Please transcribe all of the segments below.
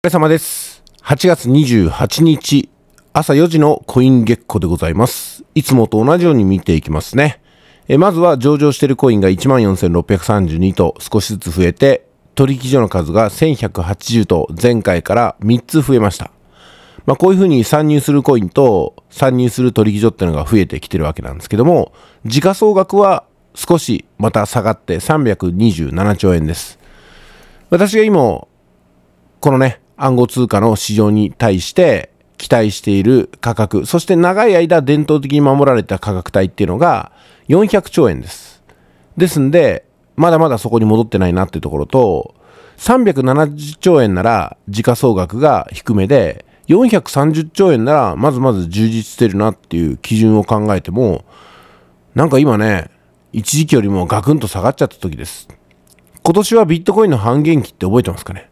お疲れ様です。8月28日、朝4時のコイン月光でございます。いつもと同じように見ていきますね。まずは上場しているコインが14,632と少しずつ増えて、取引所の数が1180と前回から3つ増えました。まあ、こういうふうに参入するコインと参入する取引所っていうのが増えてきてるわけなんですけども、時価総額は少しまた下がって327兆円です。私が今、このね、暗号通貨の市場に対して期待している価格、そして長い間伝統的に守られた価格帯っていうのが400兆円です。ですんで、まだまだそこに戻ってないなっていうところと、370兆円なら時価総額が低めで、430兆円ならまずまず充実してるなっていう基準を考えても、なんか今ね、一時期よりもガクンと下がっちゃった時です。今年はビットコインの半減期って覚えてますかね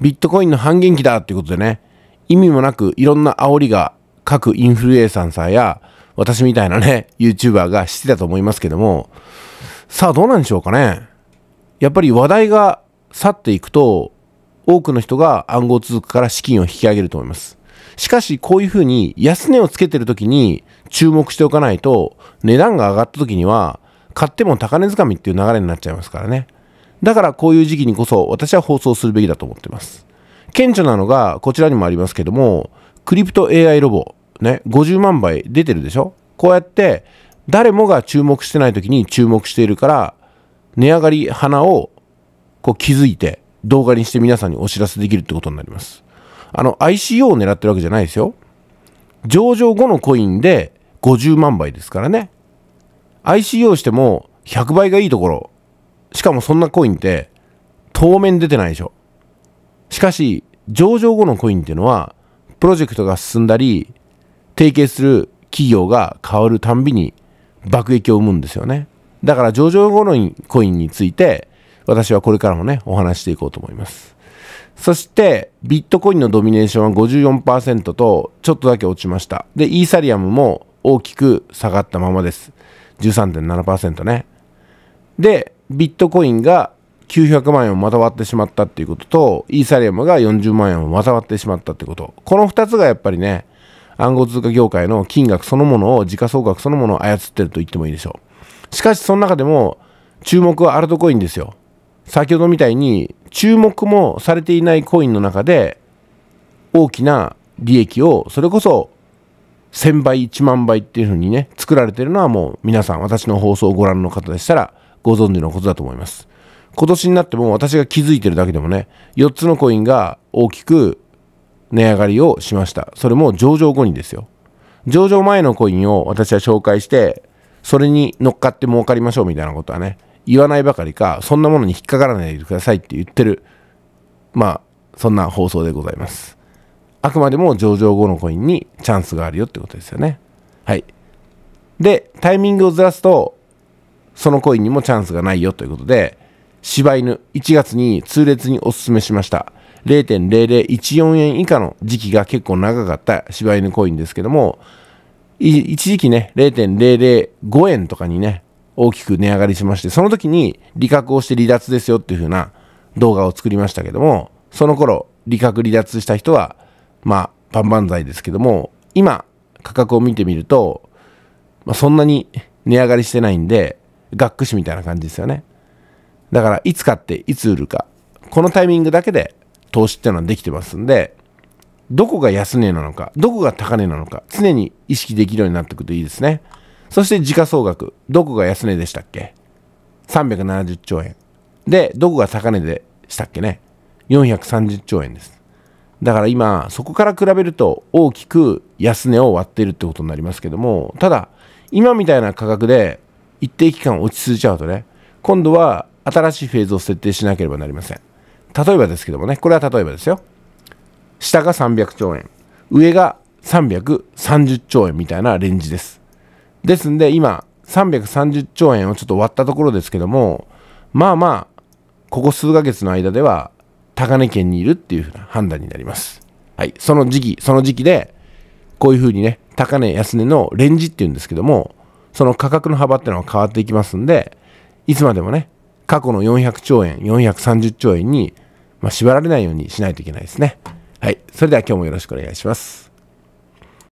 ビットコインの半減期だっていうことでね、意味もなくいろんな煽りが各インフルエンサーや、私みたいなね、YouTuber がしてたと思いますけども、さあどうなんでしょうかね。やっぱり話題が去っていくと、多くの人が暗号通貨から資金を引き上げると思います。しかし、こういうふうに安値をつけてる時に注目しておかないと、値段が上がった時には、買っても高値掴みっていう流れになっちゃいますからね。だからこういう時期にこそ私は放送するべきだと思ってます。顕著なのが、こちらにもありますけども、クリプト AI ロボ、ね、50万倍出てるでしょこうやって、誰もが注目してない時に注目しているから、値上がり花をこう気づいて動画にして皆さんにお知らせできるってことになります。あの ICO を狙ってるわけじゃないですよ。上場後のコインで50万倍ですからね。ICO しても100倍がいいところしかもそんなコインって当面出てないでしょ。しかし、上場後のコインっていうのは、プロジェクトが進んだり、提携する企業が変わるたんびに爆撃を生むんですよね。だから上場後のコインについて、私はこれからもね、お話していこうと思います。そして、ビットコインのドミネーションは54%と、ちょっとだけ落ちました。で、イーサリアムも大きく下がったままです。13.7%ね。で、ビットコインが900万円をまた割ってしまったっていうことと、イーサリアムが40万円をまた割ってしまったってこと。この2つがやっぱりね、暗号通貨業界の金額そのものを、時価総額そのものを操ってると言ってもいいでしょう。しかし、その中でも、注目はアルトコインですよ。先ほどみたいに、注目もされていないコインの中で、大きな利益を、それこそ、1000倍、1万倍っていうふうにね、作られてるのはもう皆さん、私の放送をご覧の方でしたら、ご存知のことだと思います。今年になっても私が気づいてるだけでもね、4つのコインが大きく値上がりをしました。それも上場後にですよ。上場前のコインを私は紹介して、それに乗っかって儲かりましょうみたいなことはね、言わないばかりか、そんなものに引っかからないでくださいって言ってる、まあ、そんな放送でございます。あくまでも上場後のコインにチャンスがあるよってことですよね。はい。で、タイミングをずらすと、そのコインにもチャンスがないよということで、柴犬、1月に痛烈にお勧めしました。0.0014円以下の時期が結構長かった柴犬コインですけども、一時期ね、0.005円とかにね、大きく値上がりしまして、その時に利確をして離脱ですよっていう風な動画を作りましたけども、その頃、利確離脱した人は、まあ、万々歳ですけども、今、価格を見てみると、まあ、そんなに値上がりしてないんで、学区誌みたいな感じですよね。だから、いつ買って、いつ売るか。このタイミングだけで投資っていうのはできてますんで、どこが安値なのか、どこが高値なのか、常に意識できるようになってくるといいですね。そして、時価総額。どこが安値でしたっけ ?370 兆円。で、どこが高値でしたっけね ?430 兆円です。だから今、そこから比べると大きく安値を割っているってことになりますけども、ただ、今みたいな価格で一定期間落ち着いちゃうとね、今度は新しいフェーズを設定しなければなりません。例えばですけどもね、これは例えばですよ。下が300兆円、上が330兆円みたいなレンジです。ですんで、今、330兆円をちょっと割ったところですけども、まあまあ、ここ数ヶ月の間では、高値圏にいるっていうふうな判断になります。はい。その時期、その時期で、こういうふうにね、高値安値のレンジっていうんですけども、その価格の幅っていうのは変わっていきますんで、いつまでもね、過去の400兆円、430兆円に、まあ、縛られないようにしないといけないですね。はい。それでは今日もよろしくお願いします。